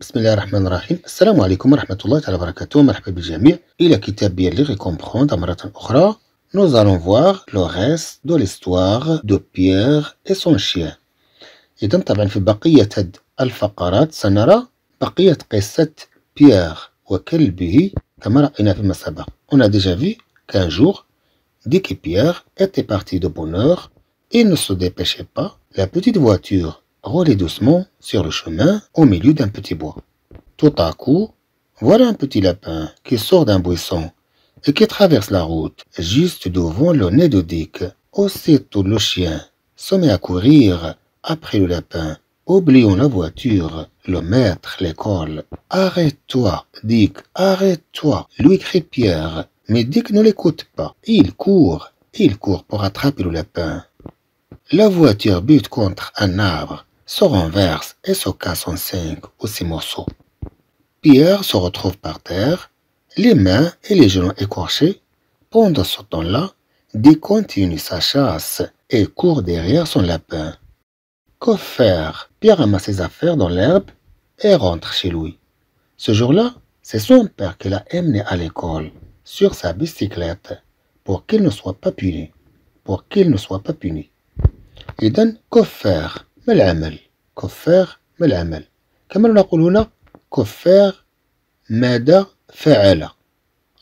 Bismillahirrahmanirrahim. Salam rahman alaikum wa rahmatullahi wa barakatuhu et bienvenue à tous et le livre que autre fois nous allons voir le reste de l'histoire de Pierre et son chien et dans la restante des faqarats nous verrons la restante de l'histoire de Pierre et son chien comme nous l'avons vu auparavant on a déjà vu qu'un jour dès que Pierre était parti de bonheur il ne se dépêchait pas la petite voiture roulait doucement sur le chemin au milieu d'un petit bois. Tout à coup, voilà un petit lapin qui sort d'un buisson et qui traverse la route, juste devant le nez de Dick. Aussitôt le chien se met à courir après le lapin, oubliant la voiture, le maître, l'école. Arrête-toi, Dick, arrête-toi, lui crie Pierre. Mais Dick ne l'écoute pas. Il court, il court pour attraper le lapin. La voiture bute contre un arbre se renverse et se casse en cinq ou six morceaux. Pierre se retrouve par terre, les mains et les genoux écorchés. Pendant ce temps-là, Dick continue sa chasse et court derrière son lapin. Que faire Pierre ramasse ses affaires dans l'herbe et rentre chez lui. Ce jour-là, c'est son père qui l'a emmené à l'école, sur sa bicyclette, pour qu'il ne soit pas puni. Pour qu'il ne soit pas puni. Eden, que faire ما العمل كفير ما العمل كما نقول هنا كفير ماذا فعل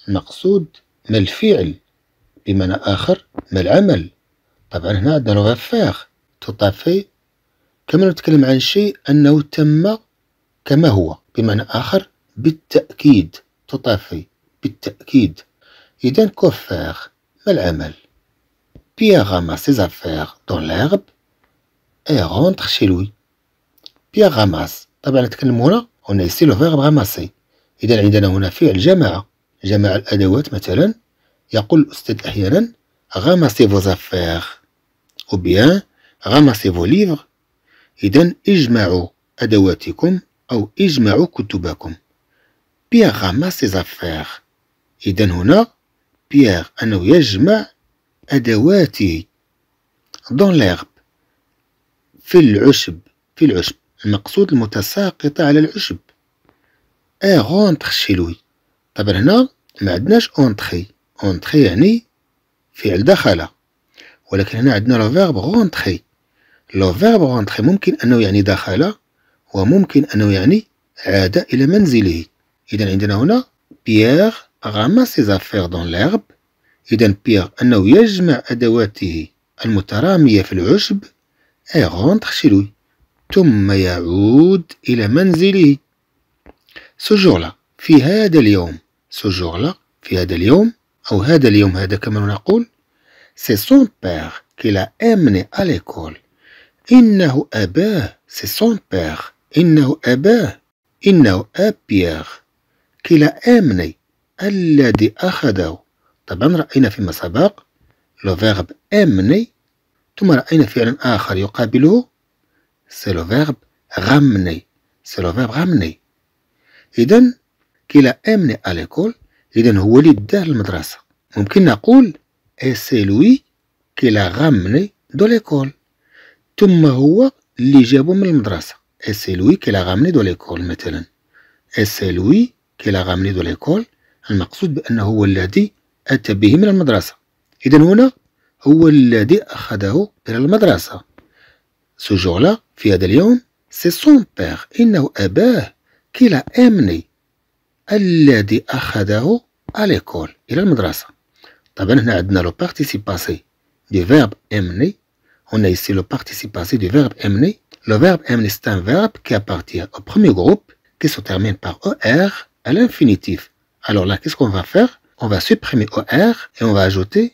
المقصود ما الفعل بمعنى آخر ما العمل طبعا هنا عندنا لغة تطافي كما نتكلم عن شيء أنه تم كما هو بمعنى آخر بالتأكيد تطافي بالتأكيد إذا كفاغ ما العمل بيغ سيزافيغ دون لاغب ايه غونتر شي لوي بيان غاماس طبعا نتكلم هنا هنا سي لو فيرب غاماسي اذا عندنا هنا فعل جماعه جمع الادوات مثلا يقول الاستاذ احيانا غاماسي فو زافير او بيان غاماسي فو ليفر اذا اجمعوا ادواتكم او اجمعوا كتبكم بيان غاماسي زافير اذا هنا بيير انه يجمع ادواته دون ليرب في العشب في العشب المقصود المتساقطة على العشب ايه أونتخ شيلوي طبعا هنا ما عندناش اونتخي اونتخي يعني فعل دخل ولكن هنا عندنا لو فيرب غونتخي لو فيرب غونتخي ممكن انه يعني دخل وممكن انه يعني عاد الى منزله اذا عندنا هنا بيير غما سي زافير دون ليرب اذا بيير انه يجمع ادواته المتراميه في العشب rentre chez lui. ثم يعود إلى منزله. سجورلا في هذا اليوم. سجورلا في هذا اليوم أو هذا اليوم هذا كما نقول. سي سون بار كي لا أمني أليكول إنه أباه. سي سون بار إنه أباه. إنه أبيير. كي لا أمني الذي أخذه. طبعا رأينا فيما سبق لو فيرب أمني ثم رأينا فعلا آخر يقابله سي لو فيرب غامني سي لو فيرب غامني إذا لا أمني أليكول إذا هو اللي داه المدرسة ممكن نقول اي سي لوي لا غامني دو ليكول ثم هو اللي جابو من المدرسة اي سي لوي لا غامني دو ليكول مثلا اي سي لوي لا غامني دو ليكول المقصود بأنه هو الذي أتى به من المدرسة إذا هنا Ou l'a dit à madrasa. Ce jour-là, Fiyad Aliyam, c'est son père, Innaou Aba, qui l'a emmené. L'a dit à Khadaho à l'école il a madrasa. on a participe passé du verbe On a ici le participe passé du verbe emmené. Le verbe emmener, c'est un verbe qui appartient au premier groupe, qui se termine par OR e à l'infinitif. Alors là, qu'est-ce qu'on va faire On va supprimer OR e et on va ajouter.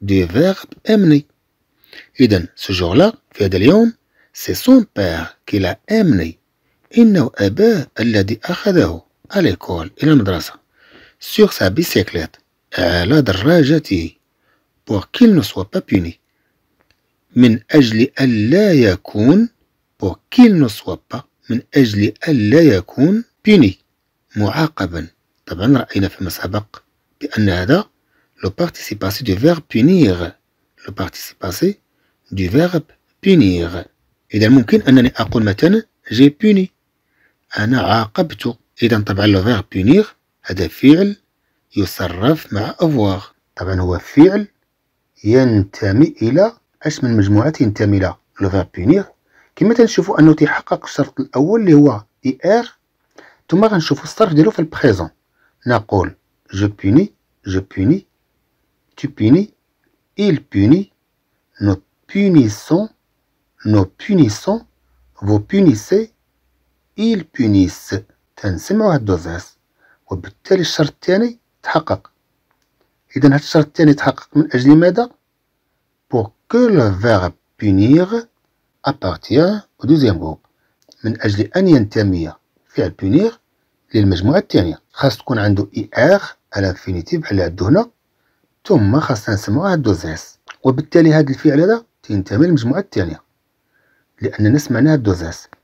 دي فيرب امني اذا سجور لا في هذا اليوم سي سون بير كي لا امني انه اباه الذي اخذه اليكول الى المدرسه سيغ سا بيسيكليت على دراجته بور كيل نو سوا بابوني من اجل الا يكون بور كيل نو سوا با من اجل الا يكون بوني معاقبا طبعا راينا فيما سبق بان هذا le participe passé du verbe punir le participe passé du verbe punir إذا ممكن أنني أقول مثلا جي بوني أنا عاقبت إذا طبعا لو فيرب بونير هذا فعل يصرف مع أفواغ طبعا هو فعل ينتمي إلى أش من مجموعة ينتمي إلى لو فيرب بونير كما تنشوفوا أنه تيحقق الشرط الأول اللي هو إي آر ثم غنشوفوا الصرف ديالو في البريزون نقول جو بوني جو بوني tu punis, il punit, nous punissons, nous punissons, vous punissez, il punissent تنسمعوا هاد الدوزاس وبالتالي الشرط الثاني تحقق اذا هاد الشرط الثاني تحقق من اجل ماذا pour que le verbe punir appartient au deuxième groupe من اجل ان ينتمي فعل punir للمجموعه الثانيه خاص تكون عنده اي ار على فينيتي بحال اللي عنده هنا ثم خاصنا نسموها الدوزاس وبالتالي هذا الفعل هذا تنتمي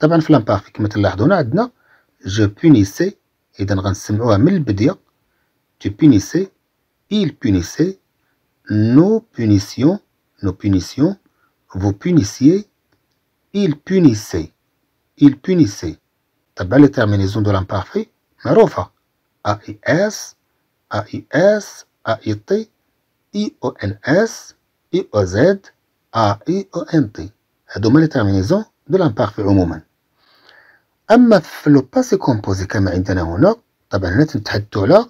طبعا في لامبارفي كما عندنا جو بونيسي غنسمعوها من tu punissais, il punissait, nous punissions, nous punissions, vous punissiez, il punissait, il punissait. طبعا les terminaison de l'imparfait اي اي اي او او ان اس زد ا او ان تي هادو هما لي تيرمينيزون دو لامبارفي عموما اما في لو باسي كومبوزي كما عندنا هنا طبعا هنا تنتحدثوا على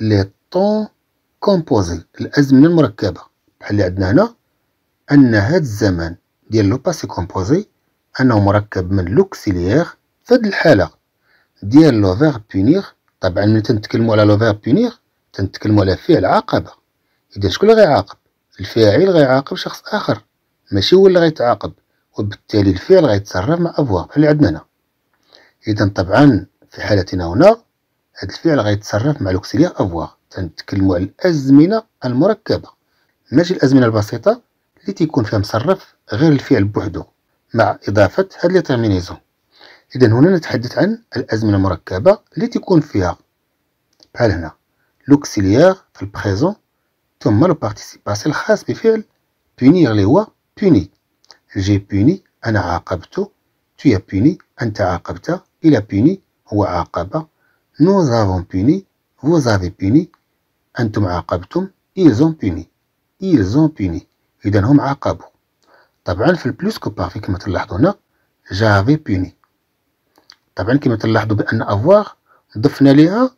لي طون كومبوزي الازمنه المركبه بحال اللي عندنا هنا ان هاد الزمان ديال لو باسي كومبوزي انه مركب من لوكسيليير هاد الحاله ديال لو فيغ بونيغ طبعا ملي تنتكلموا على لو فيغ بونيغ تنتكلموا على فعل عقبه إذا شكون اللي غيعاقب الفاعل غيعاقب شخص آخر ماشي هو اللي غيتعاقب وبالتالي الفعل غيتصرف مع أبواب بحال اللي عندنا هنا إذا طبعا في حالتنا هنا هذا الفعل غيتصرف مع لوكسيليير أبواب تنتكلموا على الأزمنة المركبة ماشي الأزمنة البسيطة اللي تيكون فيها مصرف غير الفعل بوحدو مع إضافة هاد لي تيرمينيزون إذا هنا نتحدث عن الأزمنة المركبة اللي تيكون فيها بحال هنا لوكسيليير في البريزون ثم بارتيسيب باسي الخاص بفعل بونير اللي هو بوني جي بوني أنا عاقبته tu as puni أنت عاقبت الى بوني هو عاقب nous avons puni vous avez puni أنتم عاقبتم ils ont puni ils ont puni إذا هم عاقبوا طبعا في البلوس بارفي كما تلاحظوا هنا جافي بوني طبعا كما تلاحظوا بأن أفواغ ضفنا ليها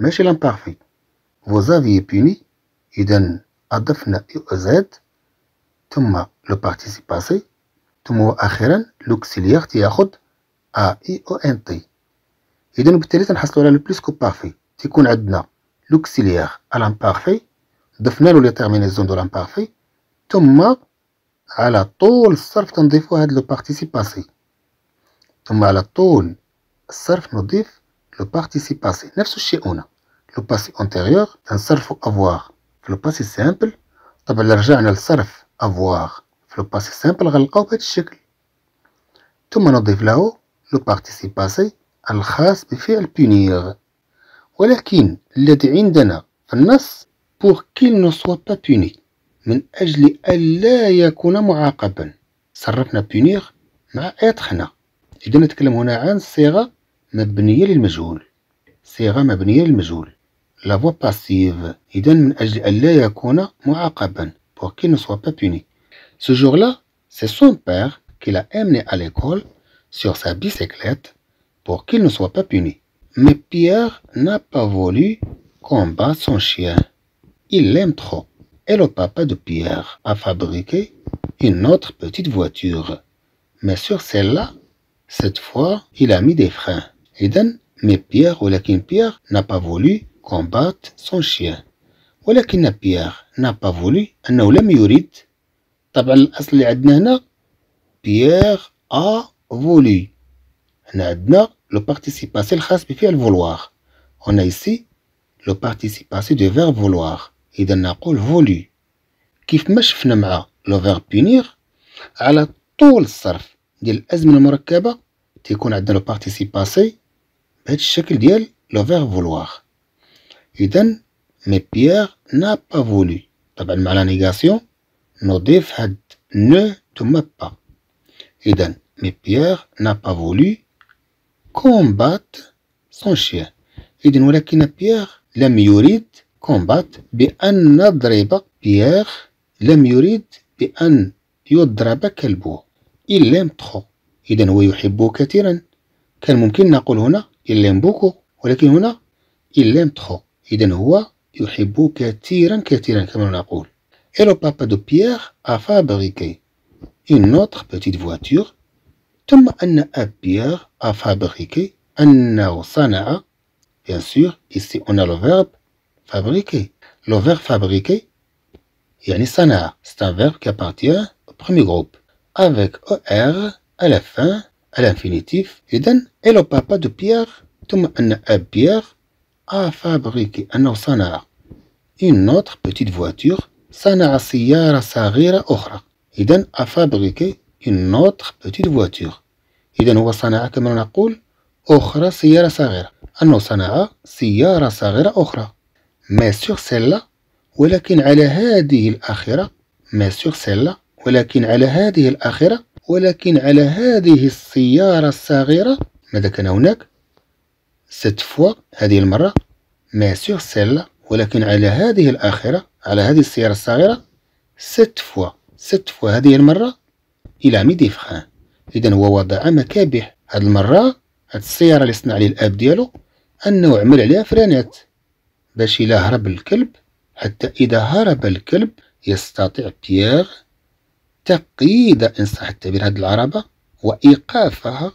ماشي لامبارفي وزافي بوني إذا أضفنا زد ثم لو بارتيسيباسي باسي ثم وأخيرا لوكسيليير تياخد أ إي أو إن تي إذا وبالتالي تنحصلو على لو بلوس كو بارفي تيكون عندنا لوكسيليير لامبارفي ضفنا له لي تيرمينيزون دو لامبارفي ثم على طول الصرف تنضيفو هاد لو بارتيسيباسي باسي ثم على طول الصرف نضيف لو بارتيسي باسي نفس الشيء هنا لو باسي اونتيريور تنصرفو افواغ في لو باسي سامبل طبعا رجعنا لصرف افواغ في لو باسي سامبل غنلقاو بهذا الشكل ثم نضيف له لو بارتيسي باسي الخاص بفعل بونيغ ولكن الذي عندنا في النص بور كيل نو سوا با بوني من أجل ألا يكون معاقبا صرفنا بونيغ مع إتخنا إذا نتكلم هنا عن صيغة la voix passive pour qu'il ne soit pas puni ce jour-là c'est son père qui l'a emmené à l'école sur sa bicyclette pour qu'il ne soit pas puni mais Pierre n'a pas voulu combattre son chien il l'aime trop et le papa de Pierre a fabriqué une autre petite voiture mais sur celle-là cette fois il a mis des freins Eden, mais Pierre, ou lakin Pierre, n'a pas voulu combattre son chien. Ou lakin Pierre n'a pas voulu, anna ou lam yurid. Taba l'asli adnana, Pierre a voulu. Anna adna, le participe passé l'chas bifi al vouloir. On a ici le participe passé du vouloir. Eden n'a pas voulu. Quif mach fnama, le verbe punir, à la tout le sarf. دي الأزمة المركبة تيكون عندنا لو بارتيسيب بهذا الشكل ديال لو فيغ فولواغ اذا مي بيير نا با فولو طبعا مع لا نيغاسيون نضيف هاد نو ثم با اذا مي بيير نا با فولو كومبات سون شيان اذا ولكن بيير لم يريد كومبات بان نضرب بيير لم يريد بان يضرب كلبه الا l'aime تخو إذا هو يحبه كثيرا كان ممكن نقول هنا Il l'aime beaucoup. Il l'aime trop. كثيرا كما Et le papa de Pierre a fabriqué une autre petite voiture. ثم أن a fabriqué صنع Bien sûr, ici on a le verbe fabriquer. Le verbe fabriquer, c'est un verbe qui appartient au premier groupe. Avec ER à la fin, الانفينيتيف إذن إلو بابا دو بيير ثم أن أب بيير أ فابريكي أنه صنع إن نوتخ بوتيت فواتيغ صنع سيارة صغيرة أخرى إذن أ فابريكي إن نوتخ بوتيت فواتيغ إذن هو صنع كما نقول أخرى سيارة صغيرة أنه صنع سيارة صغيرة أخرى ما سيغ سيلا ولكن على هذه الآخرة ما سيغ سيلا ولكن على هذه الآخرة ولكن على هذه السيارة الصغيرة ماذا كان هناك ست فوا هذه المرة ما سور سيلا ولكن على هذه الآخرة على هذه السيارة الصغيرة ست فوا ست فوا هذه المرة إلى ميدي فخان إذا هو وضع مكابح هاد المرة هاد السيارة اللي صنع لي الأب ديالو أنه عمل عليها فرانات باش إلا هرب الكلب حتى إذا هرب الكلب يستطيع بيير تقييد صح التعبير هذه العربة وإيقافها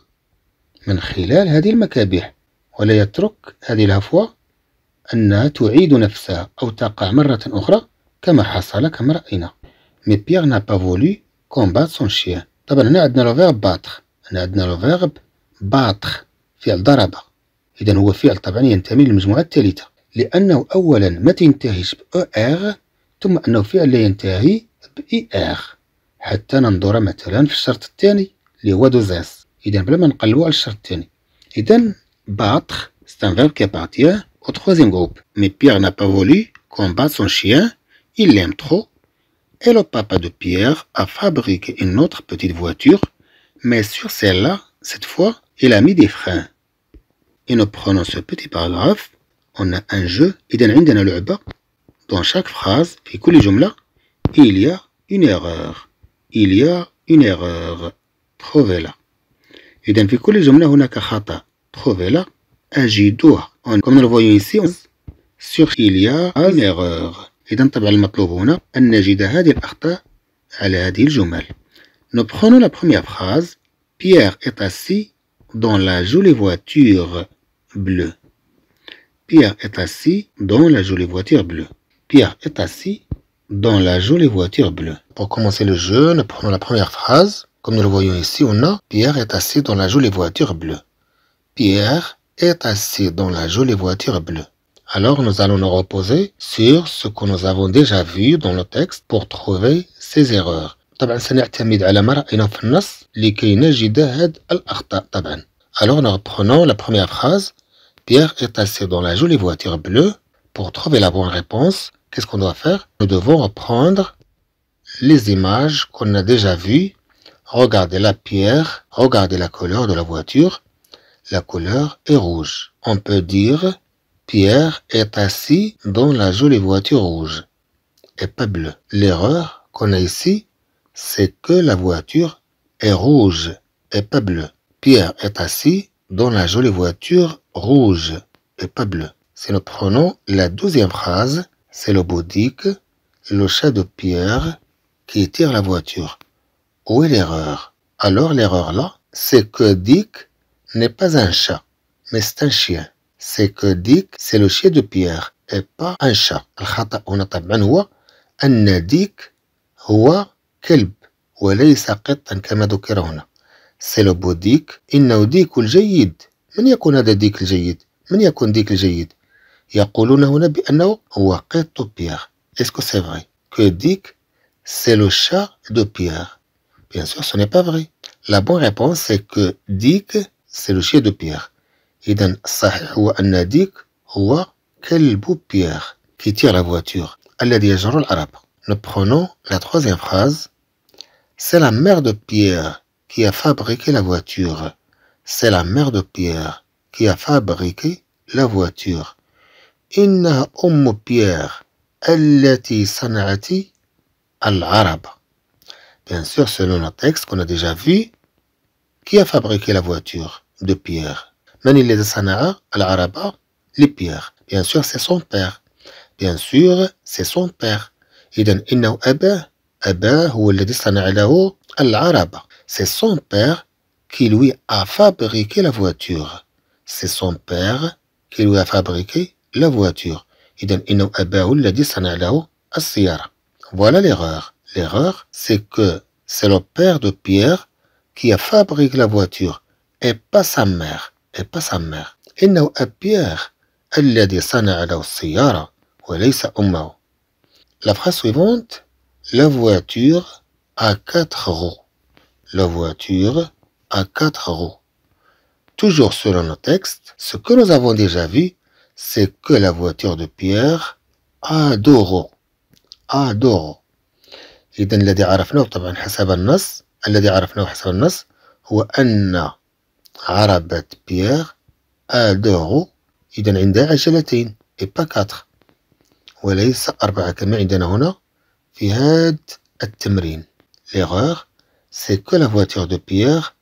من خلال هذه المكابح ولا يترك هذه الهفوة أنها تعيد نفسها أو تقع مرة أخرى كما حصل كما رأينا مي بيغ نابا فولي كومبات سون شيان طبعا هنا عندنا لو فيرب باتخ هنا عندنا لو فيرب باتخ فعل ضرب إذا هو فعل طبعا ينتمي للمجموعة الثالثة لأنه أولا ما تنتهيش بأو آر e ثم أنه فعل لا ينتهي بإي آر e حتى ننظر مثلا في الشرط الثاني battre c'est un verbe qui appartient au troisième groupe mais Pierre n'a pas voulu combattre son chien il l'aime trop et le papa de Pierre a fabriqué une autre petite voiture mais sur celle-là cette fois il a mis des freins et nous prenons ce petit paragraphe on a un jeu dans chaque phrase في كل جمله il y a une erreur il y a une erreur. Trouvez-la. Et les في كل جملة هناك خطأ. Trouvez-la. Comme nous le voyons ici, sur il y a une erreur. Et طبعا المطلوب هنا أن نجد هذه الأخطاء على هذه الجمل. Nous prenons la première phrase. Pierre est assis dans la jolie voiture bleue. Pierre est assis dans la jolie voiture bleue. Pierre est assis dans la jolie voiture bleue. Pour commencer le jeu, nous prenons la première phrase. Comme nous le voyons ici, on a Pierre est assis dans la jolie voiture bleue. Pierre est assis dans la jolie voiture bleue. Alors nous allons nous reposer sur ce que nous avons déjà vu dans le texte pour trouver ces erreurs. Alors nous reprenons la première phrase. Pierre est assis dans la jolie voiture bleue. Pour trouver la bonne réponse, Qu'est-ce qu'on doit faire Nous devons reprendre les images qu'on a déjà vues, Regardez la pierre, regardez la couleur de la voiture. La couleur est rouge. On peut dire Pierre est assis dans la jolie voiture rouge et pas bleu. L'erreur qu'on a ici, c'est que la voiture est rouge et pas bleu. Pierre est assis dans la jolie voiture rouge et pas bleu. Si nous prenons la douzième phrase, c'est le bouddhique le chat de pierre qui tire la voiture. Où est l'erreur Alors l'erreur là, c'est que Dick n'est pas un chat, mais c'est un chien. C'est que Dick, c'est le chien de pierre et pas un chat. on هنا طبعا هو أن ديك هو كلب وليس قطا كما ذكر هنا. سي لو بو le est-ce que c'est vrai que Dick c'est le chat de Pierre Bien sûr, ce n'est pas vrai. La bonne réponse est que Dick c'est le chien de Pierre. إذا que هو anadik? ou Quel de pierre qui tire la voiture Nous prenons la troisième phrase. C'est la mère de Pierre qui a fabriqué la voiture. C'est la mère de Pierre qui a fabriqué la voiture. إنها أم بيير التي صنعت Bien sûr, selon le texte qu'on a déjà vu, qui a fabriqué la voiture de Pierre من à صنع Les Bien sûr, c'est son père. Bien sûr, c'est son père. C'est son père qui lui a fabriqué la voiture. C'est son père qui lui a fabriqué la voiture. Voilà l'erreur. L'erreur, c'est que c'est le père de Pierre qui a fabriqué la voiture et pas sa mère. Et pas sa mère. a Pierre La phrase suivante, la voiture a 4 roues. La voiture a 4 roues. Toujours selon le texte, ce que nous avons déjà vu c'est que la voiture de بيير أدور أدور إذا الذي عرفناه طبعا حسب النص الذي عرفناه حسب النص هو أن عربة بيير أدورو إذا عندها عجلتين إبا كاتر وليس أربعة كما عندنا هنا في هاد التمرين ليغوغ c'est que la voiture de Pierre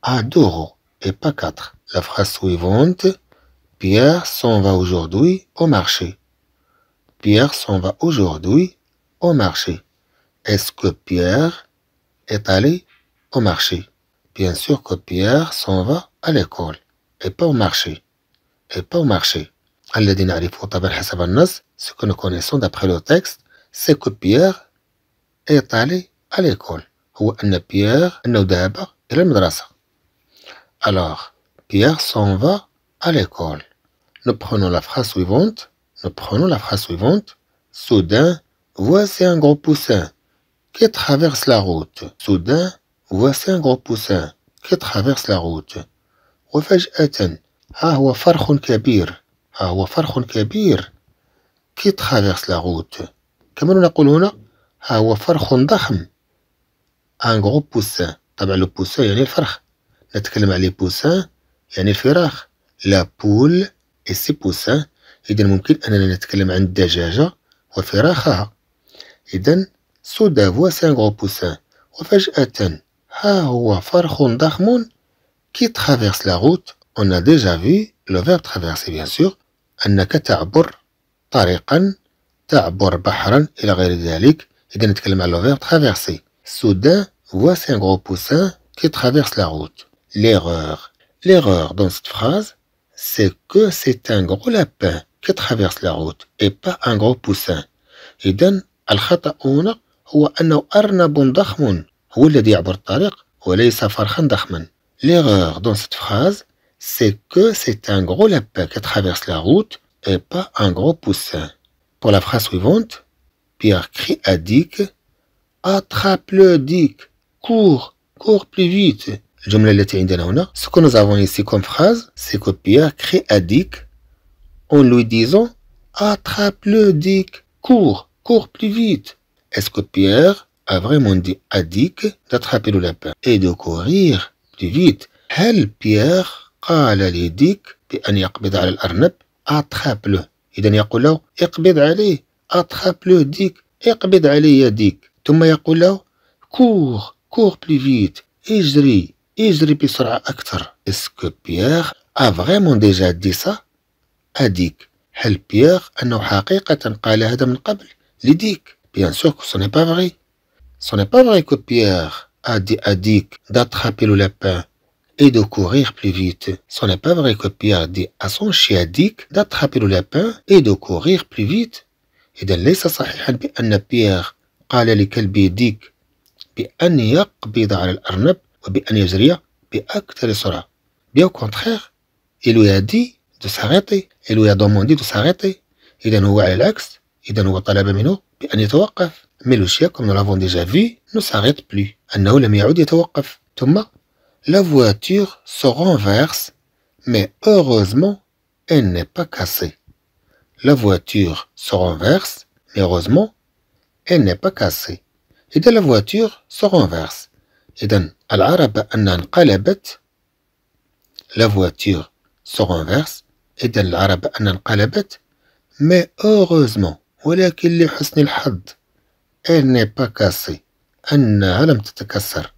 a deux roues et pas quatre. La Pierre s'en va aujourd'hui au marché. Pierre s'en va aujourd'hui au marché. Est-ce que Pierre est allé au marché Bien sûr que Pierre s'en va à l'école et pas au marché. Et pas au marché. Ce que nous connaissons d'après le texte, c'est que Pierre est allé à l'école. Ou Pierre Alors, Pierre s'en va à l'école. Nous prenons la phrase suivante. Nous prenons la phrase suivante. Soudain, voici un gros poussin qui traverse la route. Soudain, voici un gros poussin qui traverse la route. وفجأة ها هو فرخ كبير ها هو فرخ كبير كي ترافيرس لا روت كما نقول هنا ها هو فرخ ضخم ان غرو بوسان طبعا لو بوسان يعني الفرخ نتكلم على بوسان يعني الفراخ لا بول سي بوسان اذا ممكن اننا نتكلم عن الدجاجه وفراخها اذا سودا فوا سان بوسان وفجاه ها هو فرخ ضخم كي ترافيرس لا روت اون ا ديجا في لو فيرب ترافيرسي بيان سور انك تعبر طريقا تعبر بحرا الى غير ذلك اذا نتكلم على لو فيرب ترافيرسي سودا فوا سان بوسان كي ترافيرس لا روت ليغور ليغور دون سيت فراز c'est que c'est un gros lapin qui traverse la route et pas un gros poussin. L'erreur dans cette phrase, c'est que c'est un gros lapin qui traverse la route et pas un gros poussin. Pour la phrase suivante, Pierre crie à Dick Attrape-le, Dick Cours Cours plus vite la Ce que nous avons ici comme phrase, c'est que Pierre crée Adick en lui disant Attrape-le, Dick. Cours, cours plus vite. Est-ce que Pierre a vraiment dit Adick d'attraper le lapin et de courir plus vite Pierre a dit Adick et il a dit Attrape-le. Il a dit Attrape-le. Attrape-le. Il a dit Attrape-le. Il a dit Attrape-le. Il a dit Attrape-le. Il Attrape-le. Il a Il dit Cours, cours plus vite. Et je يجري بسرعة أكثر إسكو بييغ أ فريمون ديجا دي سا أديك هل بييغ أنه حقيقة قال هذا من قبل لديك بيان سور كو سوني با فغي سوني با فغي كو بييغ ادي اديك à لو لابان اي دو et de فيت plus vite. Ce n'est pas vrai que Pierre dit à son chien Dick d'attraper le lapin et إذا ليس صحيحا بأن بيير قال لكلبي ديك بأن يقبض على الأرنب Bien au contraire, il lui a dit de s'arrêter, il lui a demandé de s'arrêter. il Mais le chien, comme nous l'avons déjà vu, ne s'arrête plus. La voiture se renverse, mais heureusement, elle n'est pas cassée. La voiture se renverse, mais heureusement, elle n'est pas cassée. Et la voiture se renverse. Et العرب أنها انقلبت la voiture se renverse إذا العرب أنها انقلبت mais heureusement ولكن لحسن الحظ elle n'est pas cassée أنها لم تتكسر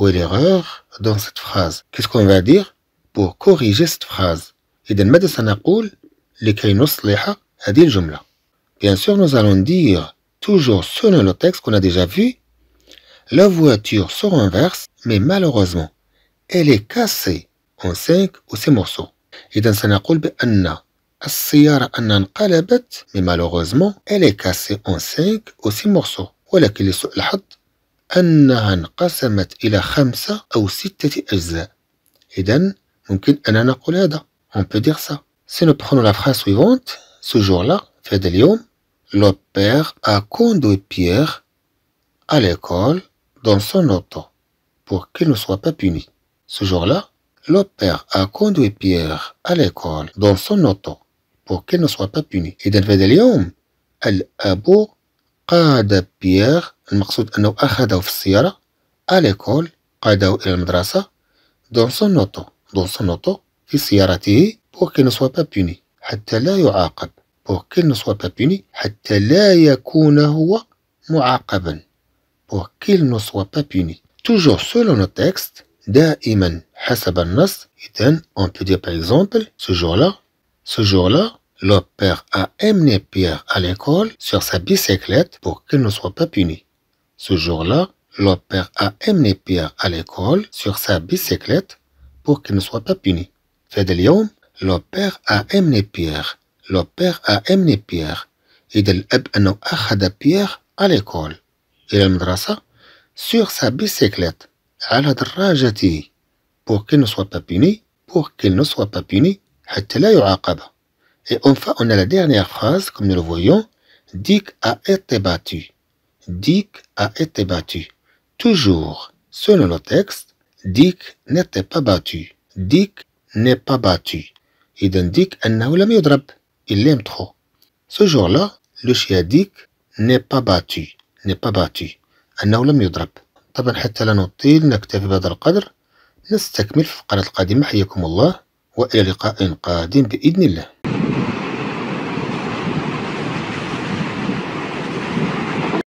وليغور دون cette phrase qu'est-ce qu'on va dire pour corriger cette phrase إذا ماذا سنقول لكي نصلح هذه الجملة bien sûr nous allons dire toujours selon le texte qu'on a déjà vu La voiture se renverse, mais malheureusement, elle est cassée en 5 ou 6 morceaux. Et donc, ça nous dit que la voiture s'est cassée, mais malheureusement, elle est cassée en 5 ou 6 morceaux. Mais la question est, est-ce que la voiture s'est cassée en 5 ou 6 morceaux Et donc, on peut dire ça. Si nous prenons la phrase suivante, ce jour-là, Fédéliou, le père a conduit Pierre à l'école. dans son auto pour qu'il ne soit pas puni. Ce jour-là, le père a conduit Pierre à l'école dans son auto pour qu'il ne soit pas puni. إذا فهذا اليوم الأب قاد بيير المقصود أنه أخذه في السيارة على ليكول قاده إلى المدرسة دون سون أوتو دون سون في سيارته بور كي نسوا با بوني حتى لا يعاقب بور كي نسوا با بوني حتى لا يكون هو معاقبا pour qu'il ne soit pas puni. Toujours selon le texte, Da'iman on peut dire par exemple, ce jour-là, ce jour-là, le père a amené Pierre à l'école sur sa bicyclette pour qu'il ne soit pas puni. Ce jour-là, le père a emmené Pierre à l'école sur sa bicyclette pour qu'il ne soit pas puni. Fait de le père a amené Pierre. Le père a amené Pierre. Et de l'ab Pierre à l'école. إلى sur sa bicyclette la دراجته pour qu'il ne soit pas puni pour qu'il ne soit pas puni حتى لا et enfin on a la dernière phrase comme nous le voyons Dick a été battu Dick a été battu toujours selon le texte Dick n'était pas battu Dick n'est pas battu il indique Dick il l'aime trop ce jour-là le chien Dick n'est pas battu نباباتي يعني أنه لم يضرب طبعا حتى لا نطيل نكتفي بهذا القدر نستكمل في القناة القادمة حياكم الله وإلى لقاء قادم بإذن الله